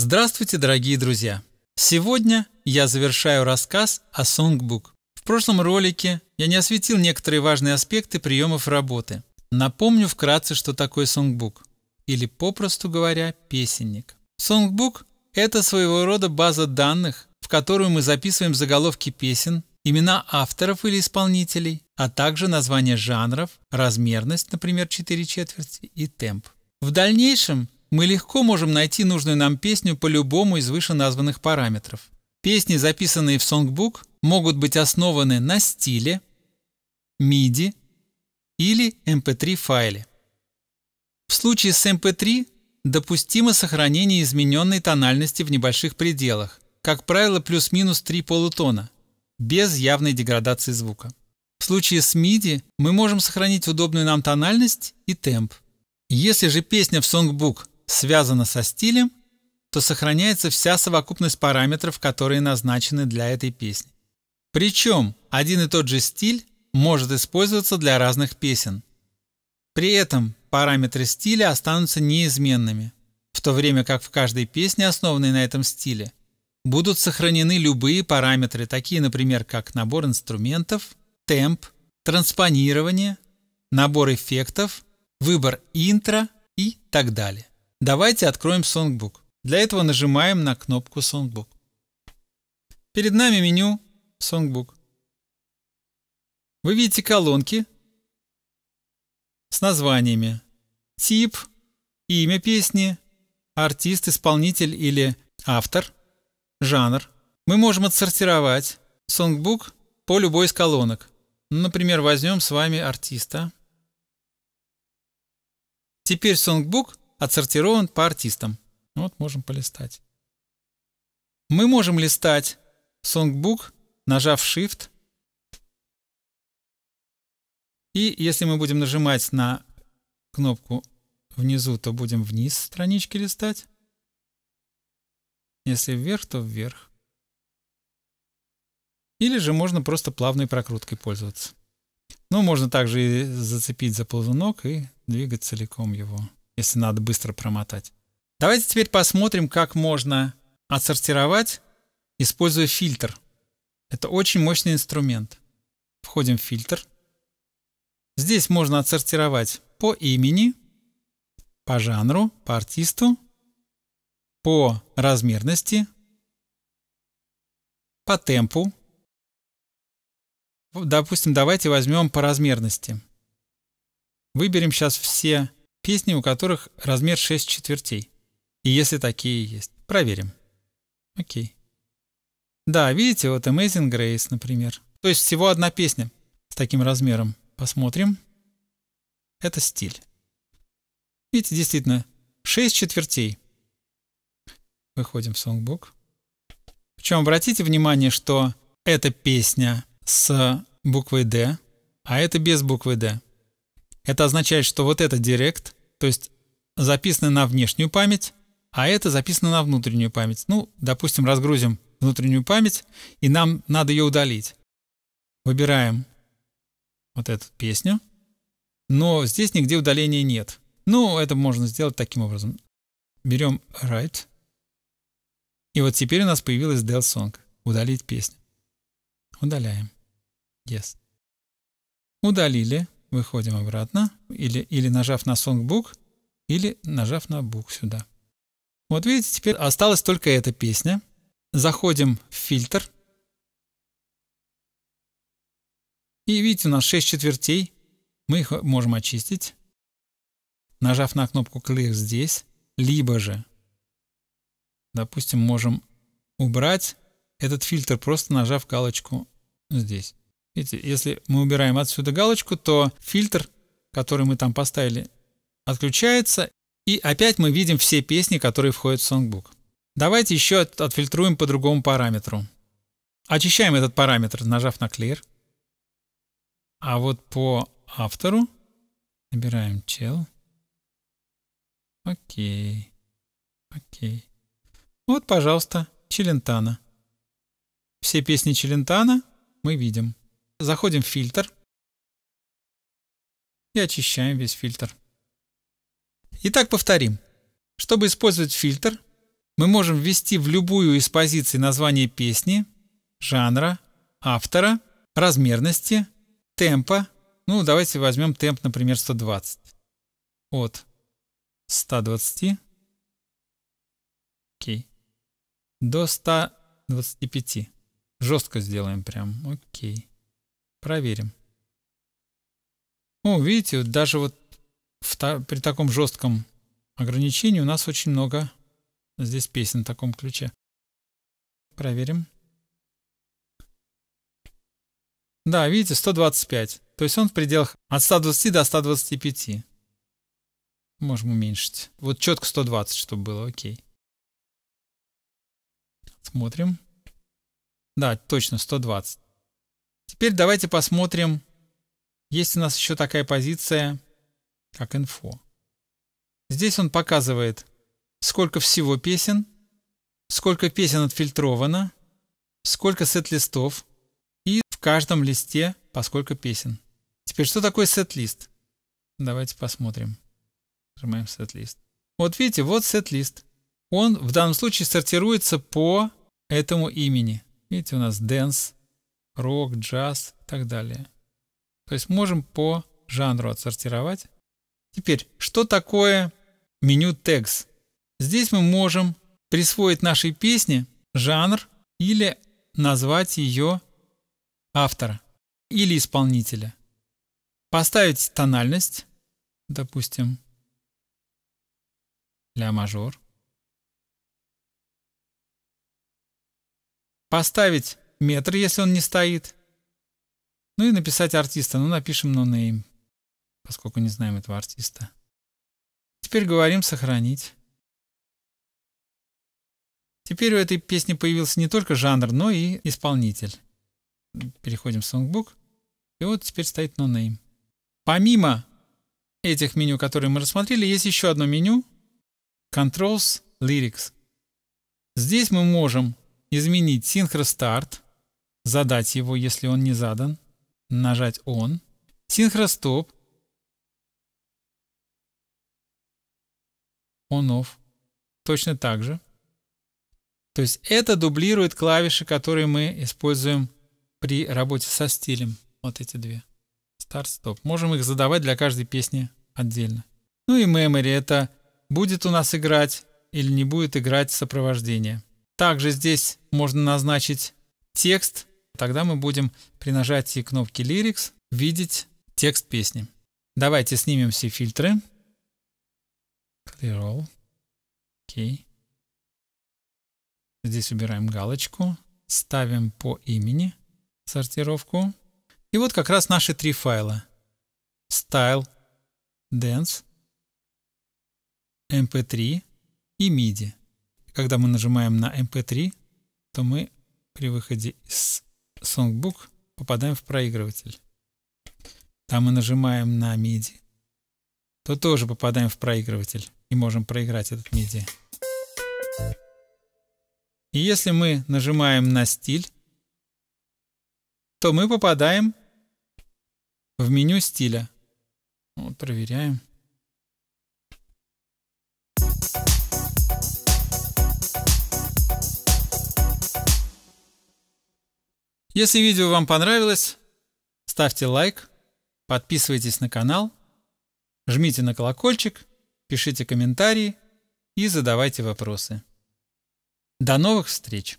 Здравствуйте, дорогие друзья! Сегодня я завершаю рассказ о Songbook. В прошлом ролике я не осветил некоторые важные аспекты приемов работы. Напомню вкратце, что такое Songbook, или попросту говоря, песенник. Songbook – это своего рода база данных, в которую мы записываем заголовки песен, имена авторов или исполнителей, а также названия жанров, размерность, например, 4 четверти и темп. В дальнейшем мы легко можем найти нужную нам песню по любому из вышеназванных параметров. Песни, записанные в Songbook, могут быть основаны на стиле, MIDI или MP3 эм файле. В случае с MP3 эм допустимо сохранение измененной тональности в небольших пределах, как правило, плюс-минус 3 полутона, без явной деградации звука. В случае с MIDI мы можем сохранить удобную нам тональность и темп. Если же песня в Songbook Связана со стилем, то сохраняется вся совокупность параметров, которые назначены для этой песни. Причем один и тот же стиль может использоваться для разных песен. При этом параметры стиля останутся неизменными, в то время как в каждой песне, основанной на этом стиле, будут сохранены любые параметры, такие, например, как набор инструментов, темп, транспонирование, набор эффектов, выбор интро и так далее. Давайте откроем Songbook. Для этого нажимаем на кнопку Songbook. Перед нами меню Songbook. Вы видите колонки с названиями тип, имя песни, артист, исполнитель или автор, жанр. Мы можем отсортировать Songbook по любой из колонок. Например, возьмем с вами артиста. Теперь Songbook отсортирован по артистам. Ну вот можем полистать. Мы можем листать сонгбук, нажав Shift. И если мы будем нажимать на кнопку внизу, то будем вниз странички листать. Если вверх, то вверх. Или же можно просто плавной прокруткой пользоваться. Но можно также и зацепить за ползунок и двигать целиком его если надо быстро промотать. Давайте теперь посмотрим, как можно отсортировать, используя фильтр. Это очень мощный инструмент. Входим в фильтр. Здесь можно отсортировать по имени, по жанру, по артисту, по размерности, по темпу. Допустим, давайте возьмем по размерности. Выберем сейчас все песни, у которых размер 6 четвертей. И если такие есть. Проверим. Окей. Да, видите, вот Amazing Grace, например. То есть всего одна песня с таким размером. Посмотрим. Это стиль. Видите, действительно, 6 четвертей. Выходим в сонгбук. Причем обратите внимание, что эта песня с буквой D, а это без буквы D. Это означает, что вот этот директ то есть записаны на внешнюю память, а это записано на внутреннюю память. Ну, допустим, разгрузим внутреннюю память, и нам надо ее удалить. Выбираем вот эту песню, но здесь нигде удаления нет. Ну, это можно сделать таким образом. Берем Right, и вот теперь у нас появилась Del Song. Удалить песню. Удаляем. Yes. Удалили выходим обратно, или, или нажав на Songbook, или нажав на Book сюда. Вот видите, теперь осталась только эта песня. Заходим в фильтр. И видите, у нас 6 четвертей. Мы их можем очистить, нажав на кнопку Clear здесь, либо же, допустим, можем убрать этот фильтр, просто нажав галочку здесь. Видите, если мы убираем отсюда галочку, то фильтр, который мы там поставили, отключается. И опять мы видим все песни, которые входят в сонгбук. Давайте еще отфильтруем по другому параметру. Очищаем этот параметр, нажав на Clear. А вот по автору набираем чел. Окей. Окей. Вот, пожалуйста, Челентана. Все песни Челентана мы видим. Заходим в фильтр и очищаем весь фильтр. Итак, повторим. Чтобы использовать фильтр, мы можем ввести в любую из позиций название песни, жанра, автора, размерности, темпа. Ну, давайте возьмем темп, например, 120. От 120 okay, до 125. Жестко сделаем прям. Окей. Okay. Проверим. Ну, видите, даже вот в та, при таком жестком ограничении у нас очень много здесь песен в таком ключе. Проверим. Да, видите, 125. То есть он в пределах от 120 до 125. Можем уменьшить. Вот четко 120, чтобы было окей. Смотрим. Да, точно 120. Теперь давайте посмотрим, есть у нас еще такая позиция, как инфо. Здесь он показывает, сколько всего песен, сколько песен отфильтровано, сколько сет-листов и в каждом листе по сколько песен. Теперь, что такое сет-лист? Давайте посмотрим. Нажимаем сет-лист. Вот видите, вот сет-лист. Он в данном случае сортируется по этому имени. Видите, у нас dance, рок, джаз и так далее. То есть можем по жанру отсортировать. Теперь, что такое меню текст? Здесь мы можем присвоить нашей песне жанр или назвать ее автора или исполнителя. Поставить тональность, допустим, ля мажор. Поставить метр, если он не стоит. Ну и написать артиста. Ну, напишем no name, поскольку не знаем этого артиста. Теперь говорим «сохранить». Теперь у этой песни появился не только жанр, но и исполнитель. Переходим в songbook И вот теперь стоит no name. Помимо этих меню, которые мы рассмотрели, есть еще одно меню Controls Lyrics. Здесь мы можем изменить синхростарт, задать его, если он не задан, нажать «Он», синхростоп, «On-Off», точно так же. То есть это дублирует клавиши, которые мы используем при работе со стилем. Вот эти две. Старт-стоп. Можем их задавать для каждой песни отдельно. Ну и memory это будет у нас играть или не будет играть сопровождение. Также здесь можно назначить текст тогда мы будем при нажатии кнопки Lyrics видеть текст песни. Давайте снимем все фильтры. Clear all. Окей. Okay. Здесь убираем галочку, ставим по имени сортировку. И вот как раз наши три файла. Style, Dance, MP3 и MIDI. Когда мы нажимаем на MP3, то мы при выходе из Songbook попадаем в проигрыватель. Там мы нажимаем на MIDI. То тоже попадаем в проигрыватель и можем проиграть этот MIDI. И если мы нажимаем на стиль, то мы попадаем в меню стиля. Вот проверяем. Если видео вам понравилось, ставьте лайк, подписывайтесь на канал, жмите на колокольчик, пишите комментарии и задавайте вопросы. До новых встреч!